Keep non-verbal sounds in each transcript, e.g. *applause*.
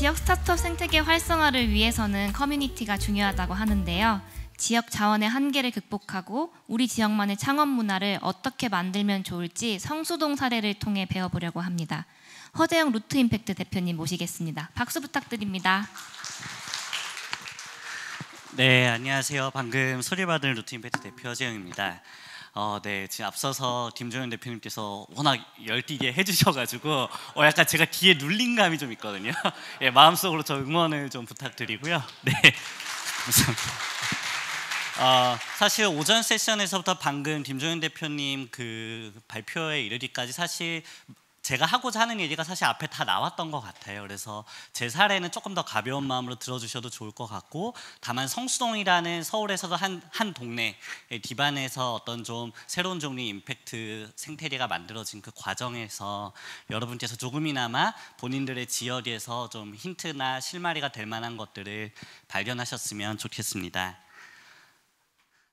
지역 스타트업 생태계 활성화를 위해서는 커뮤니티가 중요하다고 하는데요. 지역 자원의 한계를 극복하고 우리 지역만의 창업 문화를 어떻게 만들면 좋을지 성수동 사례를 통해 배워보려고 합니다. 허재영 루트 임팩트 대표님 모시겠습니다. 박수 부탁드립니다. 네, 안녕하세요. 방금 소리받은 루트 임팩트 대표 허재영입니다. 어, 네, 지금 앞서서 김종현 대표님께서 워낙 열띠게 해주셔가지고 어, 약간 제가 뒤에 눌린 감이 좀 있거든요. *laughs* 예, 마음속으로 저 응원을 좀 부탁드리고요. 네, 감사합니다. 어, 사실 오전 세션에서부터 방금 김종현 대표님 그 발표에 이르기까지 사실 제가 하고자 하는 얘기가 사실 앞에 다 나왔던 것 같아요. 그래서 제 사례는 조금 더 가벼운 마음으로 들어주셔도 좋을 것 같고 다만 성수동이라는 서울에서도 한, 한 동네 기반에서 예, 어떤 좀 새로운 종류의 임팩트 생태계가 만들어진 그 과정에서 여러분께서 조금이나마 본인들의 지역에서 좀 힌트나 실마리가 될 만한 것들을 발견하셨으면 좋겠습니다.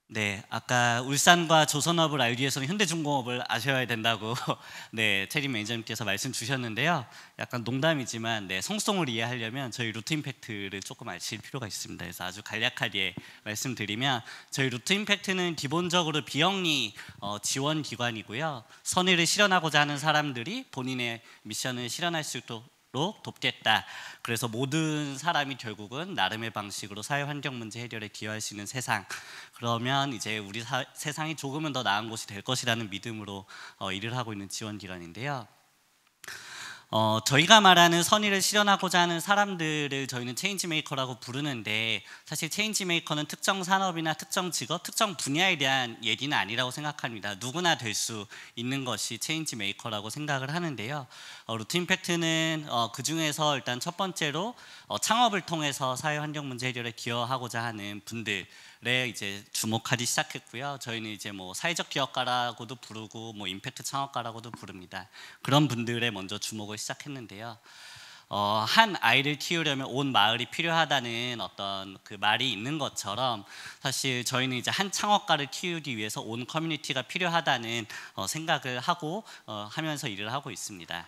네, 아까 울산과 조선업을 알기 위해서는 현대중공업을 아셔야 된다고 *laughs* 네, 체리 매니저님께서 말씀 주셨는데요. 약간 농담이지만 네, 성송을 이해하려면 저희 루트 임팩트를 조금 아실 필요가 있습니다. 그래서 아주 간략하게 말씀드리면 저희 루트 임팩트는 기본적으로 비영리 어, 지원 기관이고요. 선의를 실현하고자 하는 사람들이 본인의 미션을 실현할 수 있도록 돕겠다. 그래서 모든 사람이 결국은 나름의 방식으로 사회 환경 문제 해결에 기여할 수 있는 세상. 그러면 이제 우리 사, 세상이 조금은 더 나은 곳이 될 것이라는 믿음으로 어, 일을 하고 있는 지원 기관인데요. 어, 저희가 말하는 선의를 실현하고자 하는 사람들을 저희는 체인지메이커라고 부르는데 사실 체인지메이커는 특정 산업이나 특정 직업, 특정 분야에 대한 얘기는 아니라고 생각합니다. 누구나 될 수 있는 것이 체인지메이커라고 생각을 하는데요. 어, 루트 임팩트는 어, 그중에서 일단 첫 번째로 어, 창업을 통해서 사회 환경 문제 해결에 기여하고자 하는 분들 에 이제 주목하기 시작했고요. 저희는 이제 뭐 사회적 기업가라고도 부르고 뭐 임팩트 창업가라고도 부릅니다. 그런 분들의 먼저 주목을 시작했는데요. 어, 한 아이를 키우려면 온 마을이 필요하다는 어떤 그 말이 있는 것처럼 사실 저희는 이제 한 창업가를 키우기 위해서 온 커뮤니티가 필요하다는 어, 생각을 하고 어, 하면서 일을 하고 있습니다.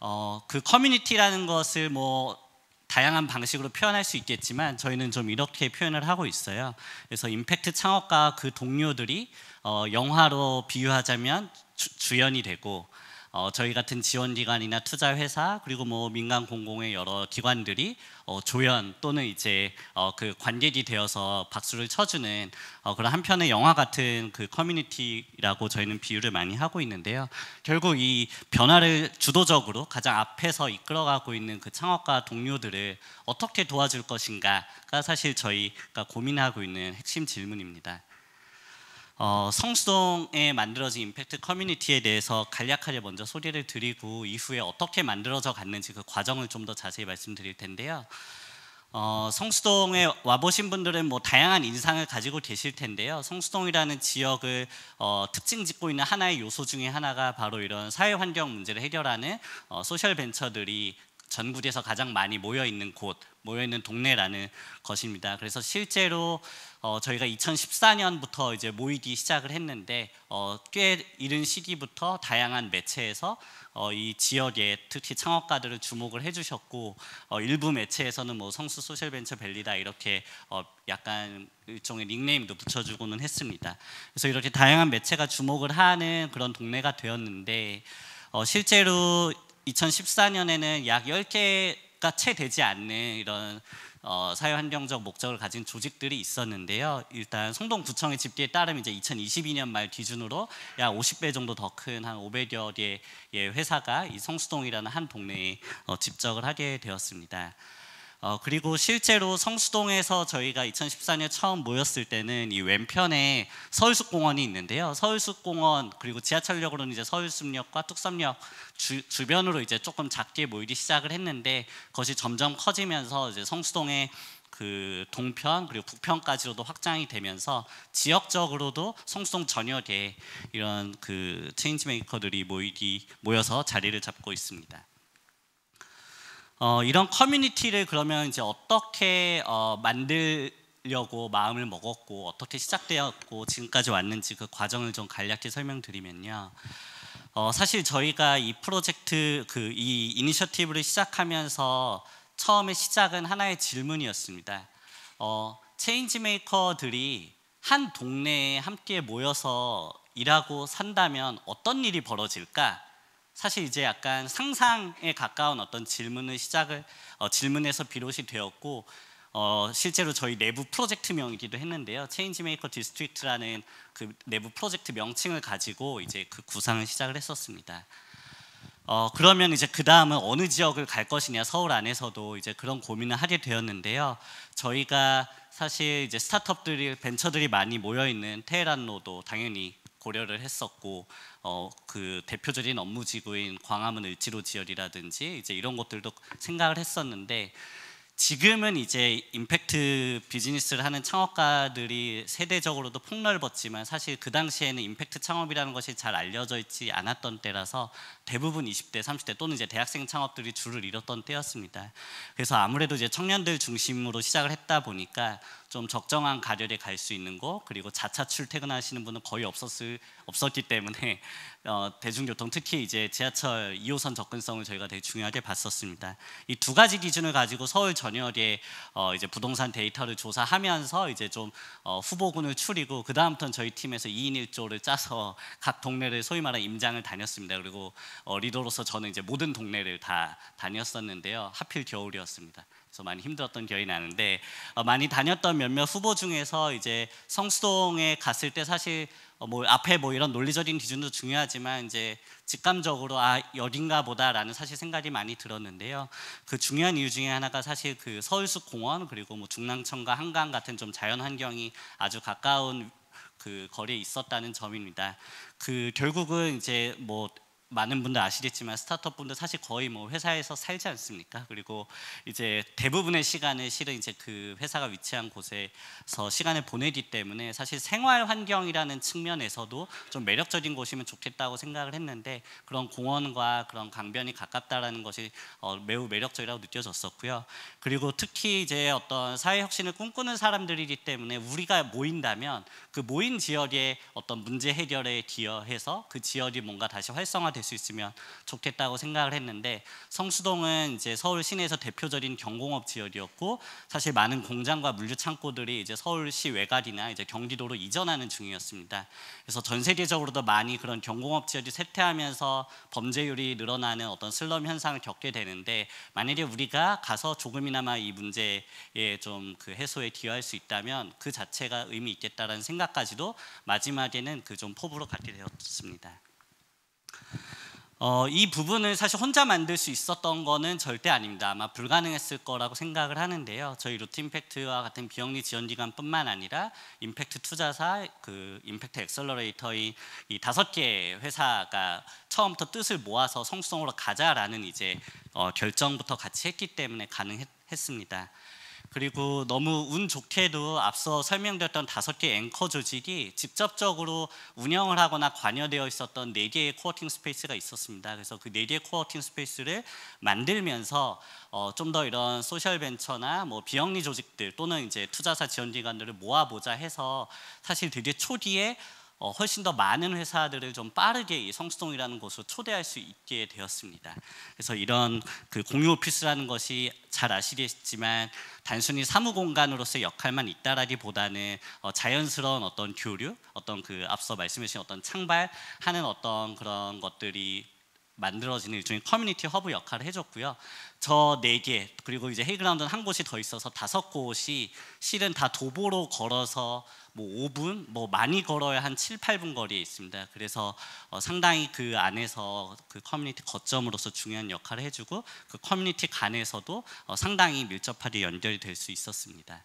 어, 그 커뮤니티라는 것을 뭐 다양한 방식으로 표현할 수 있겠지만 저희는 좀 이렇게 표현을 하고 있어요. 그래서 임팩트 창업가그 동료들이 어, 영화로 비유하자면 주, 주연이 되고 어, 저희 같은 지원기관이나 투자회사 그리고 뭐 민간 공공의 여러 기관들이 어, 조연 또는 이제 어, 그 관객이 되어서 박수를 쳐주는 어, 그런 한편의 영화 같은 그 커뮤니티라고 저희는 비유를 많이 하고 있는데요. 결국 이 변화를 주도적으로 가장 앞에서 이끌어가고 있는 그창업과 동료들을 어떻게 도와줄 것인가가 사실 저희가 고민하고 있는 핵심 질문입니다. 어, 성수동에 만들어진 임팩트 커뮤니티에 대해서 간략하게 먼저 소개를 드리고 이후에 어떻게 만들어져 갔는지 그 과정을 좀 더 자세히 말씀드릴 텐데요. 어, 성수동에 와보신 분들은 뭐 다양한 인상을 가지고 계실 텐데요. 성수동이라는 지역을 어, 특징 짓고 있는 하나의 요소 중에 하나가 바로 이런 사회 환경 문제를 해결하는 어, 소셜 벤처들이 전국에서 가장 많이 모여 있는 곳, 모여 있는 동네라는 것입니다. 그래서 실제로 어, 저희가 2014년부터 이제 모이기 시작을 했는데 어, 꽤 이른 시기부터 다양한 매체에서 어, 이 지역에 특히 창업가들을 주목을 해주셨고 어, 일부 매체에서는 뭐 성수 소셜벤처 밸리다 이렇게 어, 약간 일종의 닉네임도 붙여주고는 했습니다. 그래서 이렇게 다양한 매체가 주목을 하는 그런 동네가 되었는데 어, 실제로 2014년에는 약 10개가 채 되지 않는 이런 어, 사회환경적 목적을 가진 조직들이 있었는데요. 일단 성동구청의 집계에 따르면 이제 2022년 말 기준으로 약 50배 정도 더 큰 한 500여 개의 예, 회사가 이 성수동이라는 한 동네에 어, 집적을 하게 되었습니다. 어, 그리고 실제로 성수동에서 저희가 2014년 처음 모였을 때는 이 왼편에 서울숲공원이 있는데요. 서울숲공원 그리고 지하철역으로는 이제 서울숲역과 뚝섬역 주, 변으로 이제 조금 작게 모이기 시작을 했는데 그것이 점점 커지면서 이제 성수동의 그 동편 그리고 북편까지로도 확장이 되면서 지역적으로도 성수동 전역에 이런 그 체인지메이커들이 모이기 모여서 자리를 잡고 있습니다. 어, 이런 커뮤니티를 그러면 이제 어떻게 어, 만들려고 마음을 먹었고 어떻게 시작되었고 지금까지 왔는지 그 과정을 좀 간략히 설명드리면요. 어, 사실 저희가 이 프로젝트 그 이 이니셔티브를 시작하면서 처음에 시작은 하나의 질문이었습니다. 어, 체인지 메이커들이 한 동네에 함께 모여서 일하고 산다면 어떤 일이 벌어질까? 사실 이제 약간 상상에 가까운 어떤 질문을 시작을 어, 질문에서 비롯이 되었고 어, 실제로 저희 내부 프로젝트명이기도 했는데요. 체인지메이커 디스트릭트라는 그 내부 프로젝트 명칭을 가지고 이제 그 구상을 시작을 했었습니다. 어, 그러면 이제 그 다음은 어느 지역을 갈 것이냐 서울 안에서도 이제 그런 고민을 하게 되었는데요. 저희가 사실 이제 스타트업들이 벤처들이 많이 모여 있는 테헤란로도 당연히 고려를 했었고 어, 그 대표적인 업무 지구인 광화문 을지로 지열이라든지 이제 이런 것들도 생각을 했었는데 지금은 이제 임팩트 비즈니스를 하는 창업가들이 세대적으로도 폭넓었지만 사실 그 당시에는 임팩트 창업이라는 것이 잘 알려져 있지 않았던 때라서 대부분 20대, 30대 또는 이제 대학생 창업들이 줄을 잃었던 때였습니다. 그래서 아무래도 이제 청년들 중심으로 시작을 했다 보니까 좀 적정한 가열에 갈 수 있는 곳 그리고 자차 출퇴근하시는 분은 거의 없었을 없었기 때문에 *laughs* 어, 대중교통 특히 이제 지하철 2호선 접근성을 저희가 되게 중요하게 봤었습니다. 이 두 가지 기준을 가지고 서울 전역에 어, 이제 부동산 데이터를 조사하면서 이제 좀 어, 후보군을 추리고 그 다음부터는 저희 팀에서 2인 1조를 짜서 각 동네를 소위 말하는 임장을 다녔습니다. 그리고 어, 리더로서 저는 이제 모든 동네를 다 다녔었는데요. 하필 겨울이었습니다. 그래서 많이 힘들었던 기억이 나는데 어, 많이 다녔던 몇몇 후보 중에서 이제 성수동에 갔을 때 사실 어, 뭐 앞에 뭐 이런 논리적인 기준도 중요하지만 이제 직감적으로 아 여긴가 보다라는 사실 생각이 많이 들었는데요. 그 중요한 이유 중에 하나가 사실 그 서울숲 공원 그리고 뭐 중랑천과 한강 같은 좀 자연 환경이 아주 가까운 그 거리에 있었다는 점입니다. 그 결국은 이제 뭐 많은 분들 아시겠지만 스타트업 분들 사실 거의 뭐 회사에서 살지 않습니까? 그리고 이제 대부분의 시간을 실은 이제 그 회사가 위치한 곳에서 시간을 보내기 때문에 사실 생활 환경이라는 측면에서도 좀 매력적인 곳이면 좋겠다고 생각을 했는데 그런 공원과 그런 강변이 가깝다라는 것이 어, 매우 매력적이라고 느껴졌었고요. 그리고 특히 이제 어떤 사회 혁신을 꿈꾸는 사람들이기 때문에 우리가 모인다면 그 모인 지역의 어떤 문제 해결에 기여해서 그 지역이 뭔가 다시 활성화 될수 있으면 좋겠다고 생각을 했는데 성수동은 이제 서울 시내에서 대표적인 경공업 지역이었고 사실 많은 공장과 물류 창고들이 이제 서울시 외곽이나 이제 경기도로 이전하는 중이었습니다. 그래서 전 세계적으로도 많이 그런 경공업 지역이 쇠퇴하면서 범죄율이 늘어나는 어떤 슬럼 현상을 겪게 되는데 만약에 우리가 가서 조금이나마 이 문제에 좀 그 해소에 기여할 수 있다면 그 자체가 의미 있겠다라는 생각까지도 마지막에는 그 좀 포부로 갖게 되었습니다. 어, 이 부분을 사실 혼자 만들 수 있었던 거는 절대 아닙니다. 아마 불가능했을 거라고 생각을 하는데요. 저희 루틴팩트와 같은 비영리 지원기관뿐만 아니라 임팩트 투자사, 그 임팩트 엑셀러레이터인이 다섯 개 회사가 처음부터 뜻을 모아서 성수성으로 가자라는 이제 어, 결정부터 같이 했기 때문에 가능했습니다. 그리고 너무 운 좋게도 앞서 설명드렸던 다섯 개 앵커 조직이 직접적으로 운영을 하거나 관여되어 있었던 네 개의 코어팅 스페이스가 있었습니다. 그래서 그 네 개의 코어팅 스페이스를 만들면서 어, 좀 더 이런 소셜 벤처나 뭐 비영리 조직들 또는 이제 투자사 지원 기관들을 모아보자 해서 사실 되게 초기에 어, 훨씬 더 많은 회사들을 좀 빠르게 이 성수동이라는 곳으로 초대할 수 있게 되었습니다. 그래서 이런 그 공유 오피스라는 것이 잘 아시겠지만 단순히 사무 공간으로서 역할만 있다라기보다는 어, 자연스러운 어떤 교류, 어떤 그 앞서 말씀하신 어떤 창발하는 어떤 그런 것들이 만들어지는 일종의 커뮤니티 허브 역할을 해줬고요. 저 네 개 그리고 이제 헤이그라운드는 한 곳이 더 있어서 다섯 곳이 실은 다 도보로 걸어서 뭐 5분, 뭐 많이 걸어야 한 7, 8분 거리에 있습니다. 그래서 어 상당히 그 안에서 그 커뮤니티 거점으로서 중요한 역할을 해주고 그 커뮤니티 간에서도 어 상당히 밀접하게 연결이 될 수 있었습니다.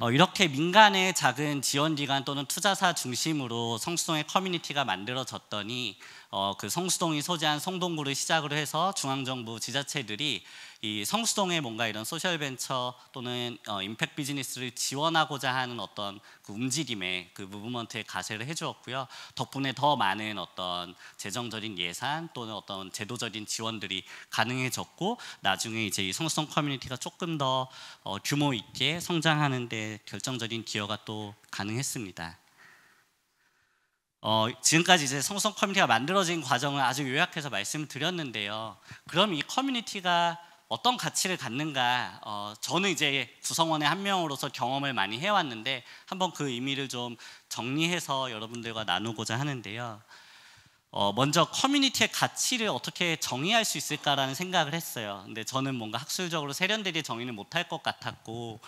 어, 이렇게 민간의 작은 지원기관 또는 투자사 중심으로 성수동의 커뮤니티가 만들어졌더니 어, 그 성수동이 소재한 성동구를 시작으로 해서 중앙정부 지자체들이 이 성수동에 뭔가 이런 소셜 벤처 또는 어, 임팩 비즈니스를 지원하고자 하는 어떤 그 움직임에 그 무브먼트에 가세를 해주었고요. 덕분에 더 많은 어떤 재정적인 예산 또는 어떤 제도적인 지원들이 가능해졌고 나중에 이제 이 성수동 커뮤니티가 조금 더 어, 규모 있게 성장하는데 결정적인 기여가 또 가능했습니다. 어, 지금까지 이제 성성 커뮤니티가 만들어진 과정을 아주 요약해서 말씀을 드렸는데요. 그럼 이 커뮤니티가 어떤 가치를 갖는가 어, 저는 이제 구성원의 한 명으로서 경험을 많이 해왔는데 한번 그 의미를 좀 정리해서 여러분들과 나누고자 하는데요. 어, 먼저 커뮤니티의 가치를 어떻게 정의할 수 있을까라는 생각을 했어요. 근데 저는 뭔가 학술적으로 세련되게 정의는 못할 것 같았고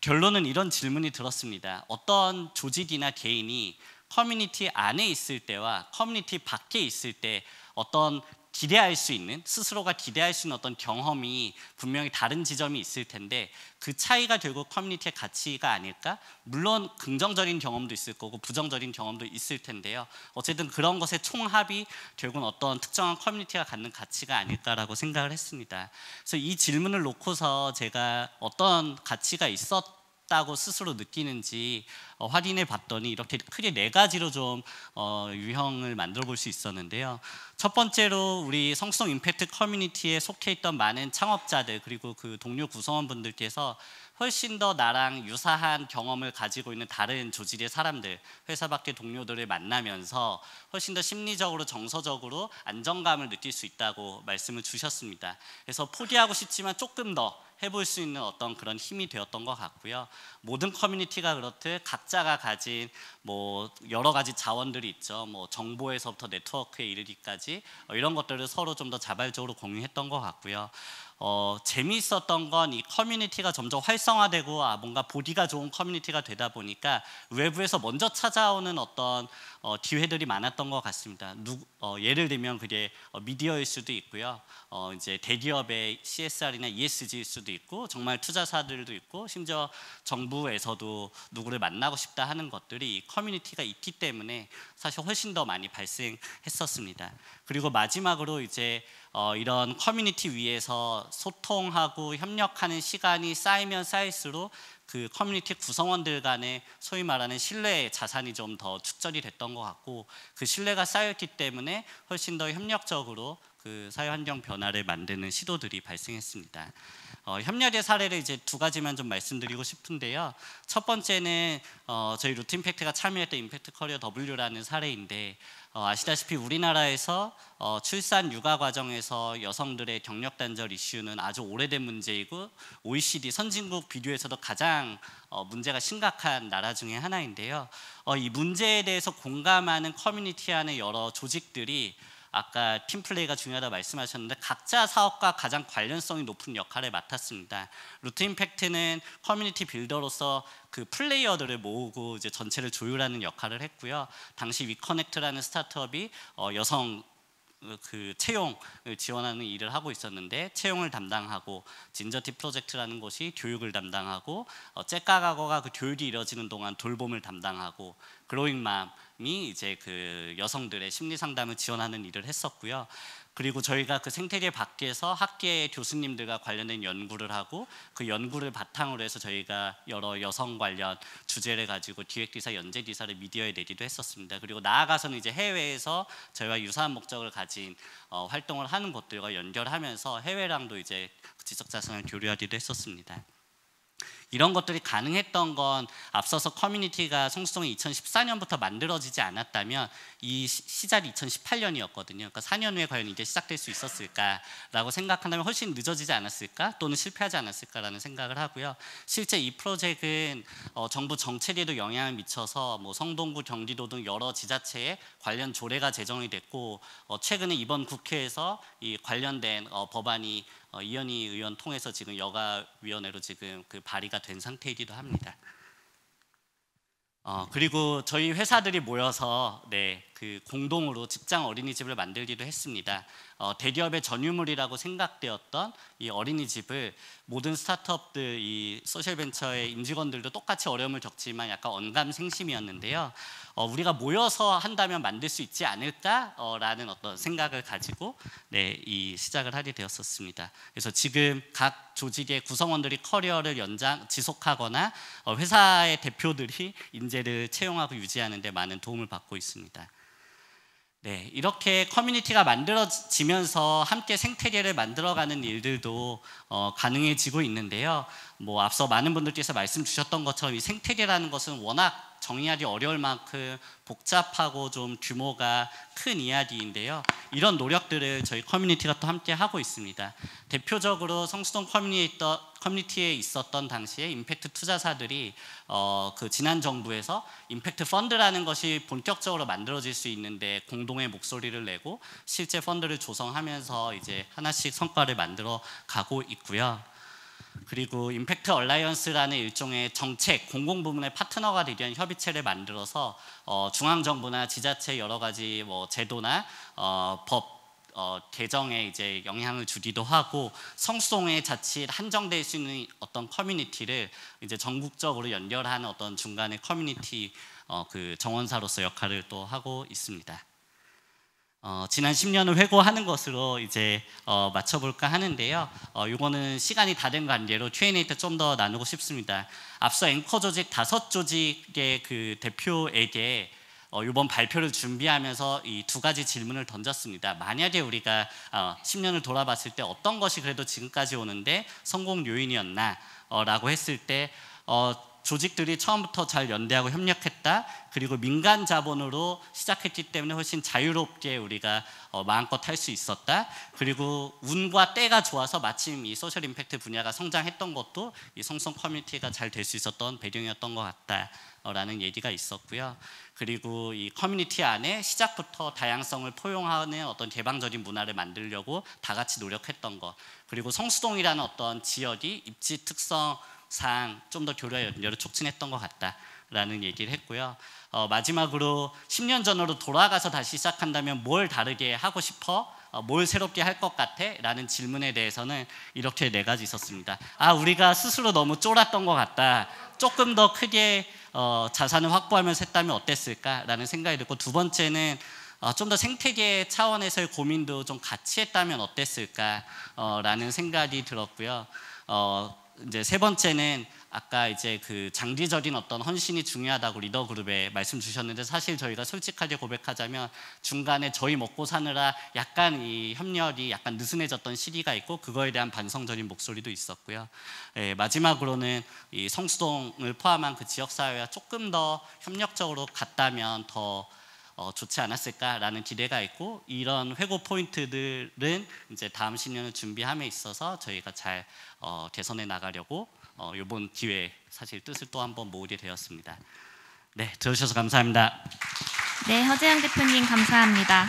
결론은 이런 질문이 들었습니다. 어떤 조직이나 개인이 커뮤니티 안에 있을 때와 커뮤니티 밖에 있을 때 어떤 기대할 수 있는 스스로가 기대할 수 있는 어떤 경험이 분명히 다른 지점이 있을 텐데 그 차이가 결국 커뮤니티의 가치가 아닐까? 물론 긍정적인 경험도 있을 거고 부정적인 경험도 있을 텐데요. 어쨌든 그런 것의 총합이 결국은 어떤 특정한 커뮤니티가 갖는 가치가 아닐까라고 생각을 했습니다. 그래서 이 질문을 놓고서 제가 어떤 가치가 있었 없다고 스스로 느끼는지 어, 확인해 봤더니 이렇게 크게 네 가지로 좀 어, 유형을 만들어 볼 수 있었는데요. 첫 번째로 우리 성수 임팩트 커뮤니티에 속해 있던 많은 창업자들 그리고 그 동료 구성원분들께서 훨씬 더 나랑 유사한 경험을 가지고 있는 다른 조직의 사람들, 회사 밖의 동료들을 만나면서 훨씬 더 심리적으로 정서적으로 안정감을 느낄 수 있다고 말씀을 주셨습니다. 그래서 포기하고 싶지만 조금 더 해볼 수 있는 어떤 그런 힘이 되었던 것 같고요. 모든 커뮤니티가 그렇듯 각자가 가진 뭐 여러 가지 자원들이 있죠. 뭐 정보에서부터 네트워크에 이르기까지 어, 이런 것들을 서로 좀 더 자발적으로 공유했던 것 같고요. 어, 재미있었던 건 이 커뮤니티가 점점 활성화되고 아, 뭔가 보디가 좋은 커뮤니티가 되다 보니까 외부에서 먼저 찾아오는 어떤 어, 기회들이 많았던 것 같습니다. 누, 어, 예를 들면 그게 어, 미디어일 수도 있고요. 어, 이제 대기업의 CSR이나 ESG일 수도 있고 정말 투자사들도 있고 심지어 정부에서도 누구를 만나고 싶다 하는 것들이 커뮤니티가 있기 때문에 사실 훨씬 더 많이 발생했었습니다. 그리고 마지막으로 이제 어, 이런 커뮤니티 위에서 소통하고 협력하는 시간이 쌓이면 쌓일수록 그 커뮤니티 구성원들 간의 소위 말하는 신뢰의 자산이 좀 더 축적이 됐던 것 같고 그 신뢰가 쌓였기 때문에 훨씬 더 협력적으로 그 사회 환경 변화를 만드는 시도들이 발생했습니다. 어, 협력의 사례를 이제 두 가지만 좀 말씀드리고 싶은데요. 첫 번째는 어, 저희 루틴팩트가 참여했던 임팩트 커리어 W라는 사례인데 어, 아시다시피 우리나라에서 어, 출산 육아 과정에서 여성들의 경력 단절 이슈는 아주 오래된 문제이고 OECD 선진국 비교에서도 가장 어, 문제가 심각한 나라 중에 하나인데요. 어, 이 문제에 대해서 공감하는 커뮤니티 안의 여러 조직들이 아까 팀플레이가 중요하다 말씀하셨는데 각자 사업과 가장 관련성이 높은 역할을 맡았습니다. 루트 임팩트는 커뮤니티 빌더로서 그 플레이어들을 모으고 이제 전체를 조율하는 역할을 했고요. 당시 위커넥트라는 스타트업이 어, 여성 어, 그 채용을 지원하는 일을 하고 있었는데 채용을 담당하고 진저티 프로젝트라는 곳이 교육을 담당하고 어, 째까가거가 그 교육이 이뤄지는 동안 돌봄을 담당하고 그로잉맘이 이제 그 여성들의 심리 상담을 지원하는 일을 했었고요. 그리고 저희가 그 생태계 밖에서 학계 교수님들과 관련된 연구를 하고 그 연구를 바탕으로 해서 저희가 여러 여성 관련 주제를 가지고 기획기사, 연재기사를 미디어에 내기도 했었습니다. 그리고 나아가서는 이제 해외에서 저희와 유사한 목적을 가진 어, 활동을 하는 곳들과 연결하면서 해외랑도 이제 지적자산을 교류하기도 했었습니다. 이런 것들이 가능했던 건 앞서서 커뮤니티가 성수동이 2014년부터 만들어지지 않았다면 이 시작이 2018년이었거든요. 그러니까 4년 후에 과연 이게 시작될 수 있었을까라고 생각한다면 훨씬 늦어지지 않았을까 또는 실패하지 않았을까라는 생각을 하고요. 실제 이 프로젝트는 어, 정부 정책에도 영향을 미쳐서 뭐 성동구, 경기도 등 여러 지자체에 관련 조례가 제정이 됐고 어, 최근에 이번 국회에서 이 관련된 어, 법안이 어, 이현희 의원 통해서 지금 여가위원회로 지금 그 발의가 된 상태이기도 합니다. 어, 그리고 저희 회사들이 모여서 네, 그 공동으로 직장 어린이집을 만들기도 했습니다. 어, 대기업의 전유물이라고 생각되었던 이 어린이집을 모든 스타트업들, 이 소셜벤처의 임직원들도 똑같이 어려움을 겪지만 약간 언감생심이었는데요. 어, 우리가 모여서 한다면 만들 수 있지 않을까라는 어떤 생각을 가지고 네, 이 시작을 하게 되었었습니다. 그래서 지금 각 조직의 구성원들이 커리어를 연장, 지속하거나 어, 회사의 대표들이 인재를 채용하고 유지하는 데 많은 도움을 받고 있습니다. 네, 이렇게 커뮤니티가 만들어지면서 함께 생태계를 만들어가는 일들도 어, 가능해지고 있는데요. 뭐 앞서 많은 분들께서 말씀 주셨던 것처럼 이 생태계라는 것은 워낙 정의하기 어려울 만큼 복잡하고 좀 규모가 큰 이야기인데요. 이런 노력들을 저희 커뮤니티가 또 함께 하고 있습니다. 대표적으로 성수동 커뮤니티에 있었던 당시에 임팩트 투자사들이 어, 그 지난 정부에서 임팩트 펀드라는 것이 본격적으로 만들어질 수 있는데 공동의 목소리를 내고 실제 펀드를 조성하면서 이제 하나씩 성과를 만들어 가고 있고요. 그리고 임팩트 얼라이언스라는 일종의 정책, 공공부문의 파트너가 되려는 협의체를 만들어서 어, 중앙정부나 지자체 여러 가지 뭐 제도나 어, 법, 어, 개정에 이제 영향을 주기도 하고 성수동에 자칫 한정될 수 있는 어떤 커뮤니티를 이제 전국적으로 연결하는 어떤 중간의 커뮤니티 어, 그 정원사로서 역할을 또 하고 있습니다. 어, 지난 10년을 회고하는 것으로 이제 어, 맞춰볼까 하는데요. 어, 이거는 시간이 다른 관계로 Q&A 때좀더 나누고 싶습니다. 앞서 앵커 조직 다섯 조직의 그 대표에게 어, 이번 발표를 준비하면서 이 두 가지 질문을 던졌습니다. 만약에 우리가 어, 10년을 돌아봤을 때 어떤 것이 그래도 지금까지 오는데 성공 요인이었나 어, 라고 했을 때 어, 조직들이 처음부터 잘 연대하고 협력했다. 그리고 민간 자본으로 시작했기 때문에 훨씬 자유롭게 우리가 어, 마음껏 할 수 있었다. 그리고 운과 때가 좋아서 마침 이 소셜 임팩트 분야가 성장했던 것도 이 성성 커뮤니티가 잘 될 수 있었던 배경이었던 것 같다라는 얘기가 있었고요. 그리고 이 커뮤니티 안에 시작부터 다양성을 포용하는 어떤 개방적인 문화를 만들려고 다 같이 노력했던 것. 그리고 성수동이라는 어떤 지역이 입지 특성 상좀더 교류와 연결을 촉진했던 것 같다라는 얘기를 했고요. 어, 마지막으로 10년 전으로 돌아가서 다시 시작한다면 뭘 다르게 하고 싶어? 어, 뭘 새롭게 할 것 같아? 라는 질문에 대해서는 이렇게 네 가지 있었습니다. 아, 우리가 스스로 너무 쫄았던 것 같다. 조금 더 크게 어, 자산을 확보하면서 했다면 어땠을까? 라는 생각이 들고 두 번째는 어, 좀 더 생태계 차원에서의 고민도 좀 같이 했다면 어땠을까? 어, 라는 생각이 들었고요. 어, 이제 세 번째는 아까 이제 그 장기적인 어떤 헌신이 중요하다고 리더 그룹에 말씀 주셨는데 사실 저희가 솔직하게 고백하자면 중간에 저희 먹고 사느라 약간 이 협력이 약간 느슨해졌던 시기가 있고 그거에 대한 반성적인 목소리도 있었고요. 예, 마지막으로는 이 성수동을 포함한 그 지역 사회와 조금 더 협력적으로 갔다면 더 어, 좋지 않았을까라는 기대가 있고 이런 회고 포인트들은 이제 다음 신년을 준비함에 있어서 저희가 잘 어, 개선해 나가려고 어, 이번 기회에 사실 뜻을 또 한번 모으게 되었습니다. 네, 들어주셔서 감사합니다. 네, 허재영 대표님 감사합니다.